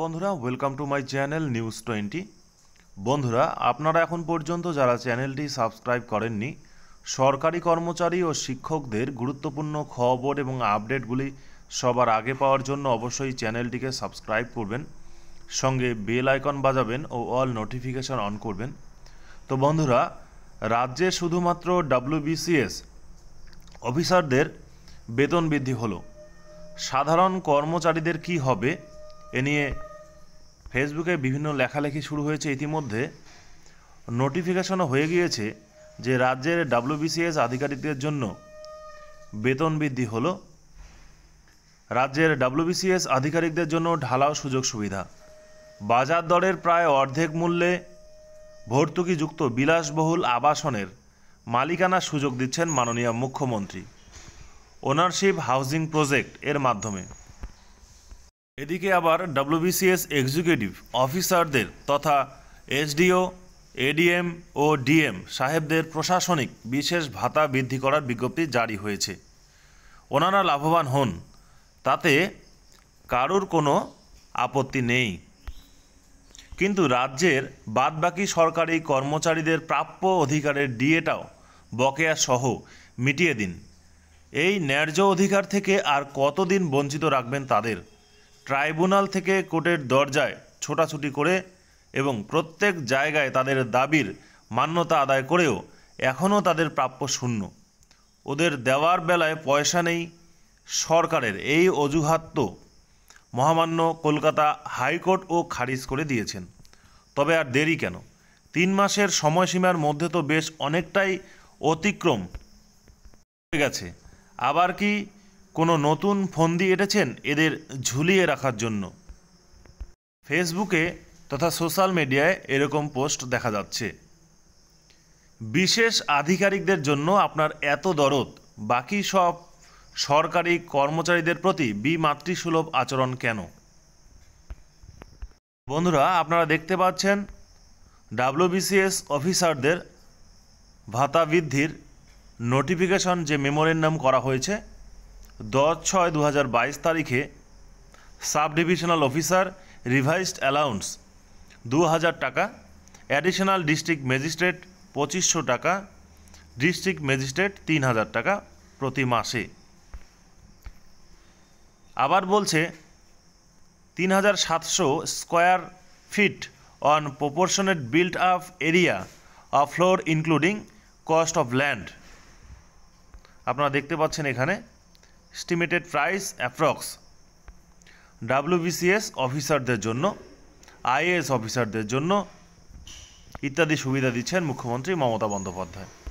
বন্ধুরা welcome to my channel news twenty বন্ধুরা আপনারা এখন পর্যন্ত যারা চ্যানেলটি সাবস্ক্রাইব করেননি সরকারি কর্মচারী ও শিক্ষকদের গুরুত্বপূর্ণ খবর এবং আপডেটগুলি সবার আগে পাওয়ার জন্য অবশ্যই চ্যানেলটিকে সাবস্ক্রাইব করবেন সঙ্গে বেল আইকন বাজাবেন ও অল নোটিফিকেশন অন করবেন তো বন্ধুরা রাজ্যে শুধুমাত্র ডাব্লিউবিসিএস অফিসারদের বেতন বৃদ্ধি হলো সাধারণ কর্মচারীদের কি হবে এ নিয়ে ফেসবুকে বিভিন্ন লেখালেখি শুরু হয়েছে ইতিমধ্যে নোটিফিকেশনও হয়ে গিয়েছে যে রাজ্যের ডাব্লিউবিসিএস আধিকারিকদের জন্য বেতন বৃদ্ধি হল রাজ্যের ডাব্লিউবিসিএস আধিকারিকদের জন্য ঢালাও সুযোগ সুবিধা বাজার দরের প্রায় অর্ধেক মূল্যে ভর্তুকিযুক্ত বিলাসবহুল আবাসনের মালিকানার সুযোগ দিচ্ছেন মাননীয় মুখ্যমন্ত্রী ওনারশিপ হাউজিং প্রজেক্ট এর মাধ্যমে এদিকে আবার ডব্লিউবিসিএস এক্সিকিউটিভ অফিসারদের তথা এসডিও এডিএম ও ডিএম সাহেবদের প্রশাসনিক বিশেষ ভাতা বৃদ্ধি করার বিজ্ঞপ্তি জারি হয়েছে ওনারা লাভবান হন তাতে কারুর কোনো আপত্তি নেই কিন্তু রাজ্যের বাদবাকি সরকারি কর্মচারীদের প্রাপ্য অধিকারের ডিএটাও বকেয়া সহ মিটিয়ে দিন এই ন্যায্য অধিকার থেকে আর কতদিন বঞ্চিত রাখবেন তাদের ট্রাইব্যুনাল থেকে কোর্টের দরজায় ছোটাছুটি করে এবং প্রত্যেক জায়গায় তাদের দাবির মান্যতা আদায় করেও এখনও তাদের প্রাপ্য শূন্য ওদের দেওয়ার বেলায় পয়সা নেই সরকারের এই অজুহাত তো মহামান্য কলকাতা হাইকোর্ট ও খারিজ করে দিয়েছেন তবে আর দেরি কেন তিন মাসের সময়সীমার মধ্যে তো বেশ অনেকটাই অতিক্রম হয়ে গেছে আবার কি কোনো নতুন ফন্দি এঁটেছেন এদের ঝুলিয়ে রাখার জন্য ফেসবুকে তথা সোশ্যাল মিডিয়ায় এরকম পোস্ট দেখা যাচ্ছে বিশেষ আধিকারিকদের জন্য আপনার এত দরদ বাকি সব সরকারি কর্মচারীদের প্রতি বিমাতৃসুলভ আচরণ কেন বন্ধুরা আপনারা দেখতে পাচ্ছেন ডাব্লিউবিসিএস অফিসারদের ভাতা বৃদ্ধির নোটিফিকেশন যে মেমোরেন্ডাম করা হয়েছে দশ ছয় দু তারিখে sub divisional officer revised allowance দু হাজার টাকা অ্যাডিশনাল ডিস্ট্রিক্ট ম্যাজিস্ট্রেট পঁচিশশো টাকা ডিস্ট্রিক্ট ম্যাজিস্ট্রেট তিন হাজার টাকা প্রতি মাসে আবার বলছে তিন হাজার সাতশো square feet on proportionate build up area of floor including cost of land আপনারা দেখতে পাচ্ছেন এখানে এস্টিমেটেড প্রাইস অ্যাপ্রক্স ডাব্লিউবিসিএস অফিসারদের জন্য আইএএস অফিসারদের জন্য ইত্যাদি সুবিধা দিচ্ছেন মুখ্যমন্ত্রী মমতা বন্দ্যোপাধ্যায়